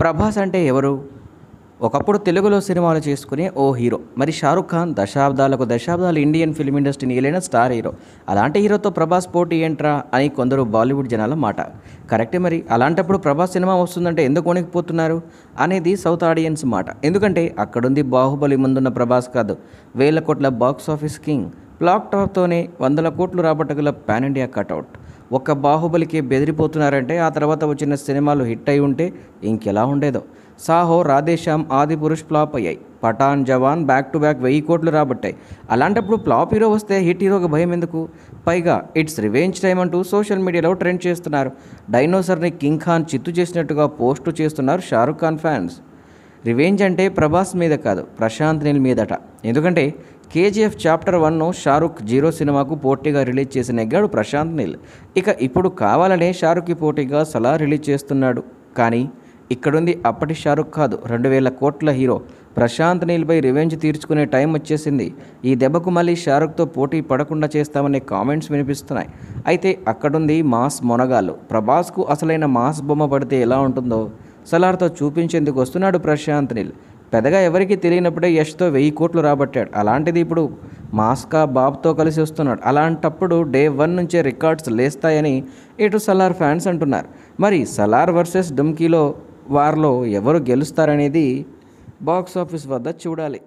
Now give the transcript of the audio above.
ప్రభాస్ అంటే ఎవరు ఒకప్పుడు తెలుగులో సినిమాలు చేసుకునే ఓ హీరో మరి షారుఖ్ ఖాన్ దశాబ్దాలకు దశాబ్దాలు ఇండియన్ ఫిల్మ్ ఇండస్ట్రీని ఏలైన స్టార్ హీరో అలాంటి హీరోతో ప్రభాస్ పోటీ ఏంట్రా అని కొందరు బాలీవుడ్ జనాల మాట కరెక్టే మరి అలాంటప్పుడు ప్రభాస్ సినిమా వస్తుందంటే ఎందుకు కొనిగిపోతున్నారు అనేది సౌత్ ఆడియన్స్ మాట ఎందుకంటే అక్కడుంది బాహుబలి ముందున్న ప్రభాస్ కాదు వేల కోట్ల బాక్స్ ఆఫీస్ కింగ్ ప్లాక్ టాప్తోనే వందల కోట్లు రాబట్టగల పాన్ ఇండియా కటౌట్ ఒక్క బాహుబలికి బెదిరిపోతున్నారంటే ఆ తర్వాత వచ్చిన సినిమాలు హిట్ అయి ఉంటే ఇంకెలా ఉండేదో సాహో రాధేశ్యామ్ ఆది పురుష్ ఫ్లాప్ అయ్యాయి Pathaan Jawan back to back వెయ్యి కోట్లు రాబట్టాయి అలాంటప్పుడు ఫ్లాప్ హీరో వస్తే హిట్ హీరోకి భయం ఎందుకు పైగా ఇట్స్ రివెంజ్ టైం అంటూ సోషల్ మీడియాలో ట్రెండ్ చేస్తున్నారు డైనోసర్ని కింగ్ ఖాన్ చిత్తు చేసినట్టుగా పోస్టు చేస్తున్నారు షారుఖ్ ఖాన్ ఫ్యాన్స్ రివెంజ్ అంటే ప్రభాస్ మీద కాదు ప్రశాంత్ నీల్ మీదట ఎందుకంటే కేజీఎఫ్ చాప్టర్ వన్ను షారుఖ్ జీరో సినిమాకు పోటీగా రిలీజ్ చేసి నెగ్గాడు ప్రశాంత్ నీల్ ఇక ఇప్పుడు కావాలనే షారుఖ్కి పోటీగా సలా రిలీజ్ చేస్తున్నాడు కానీ ఇక్కడుంది అప్పటి షారుఖ్ కాదు రెండు వేల కోట్ల హీరో ప్రశాంత్ నీల్పై రివెంజ్ తీర్చుకునే టైం వచ్చేసింది ఈ దెబ్బకు మళ్ళీ షారుఖ్తో పోటీ పడకుండా చేస్తామనే కామెంట్స్ వినిపిస్తున్నాయి అయితే అక్కడుంది మాస్ మొనగాళ్ళు ప్రభాస్కు అసలైన మాస్ బొమ్మ పడితే ఎలా ఉంటుందో సలార్తో చూపించేందుకు వస్తున్నాడు ప్రశాంత్ నీల్ పెద్దగా ఎవరికి తెలియనప్పుడే యష్తో వెయ్యి కోట్లు రాబట్టాడు అలాంటిది ఇప్పుడు మాస్కా బాబ్తో కలిసి వస్తున్నాడు అలాంటప్పుడు డే వన్ నుంచే రికార్డ్స్ లేస్తాయని ఇటు సలార్ ఫ్యాన్స్ అంటున్నారు మరి సలార్ వర్సెస్ డుమ్కీలో వారిలో ఎవరు గెలుస్తారనేది బాక్స్ ఆఫీస్ వద్ద చూడాలి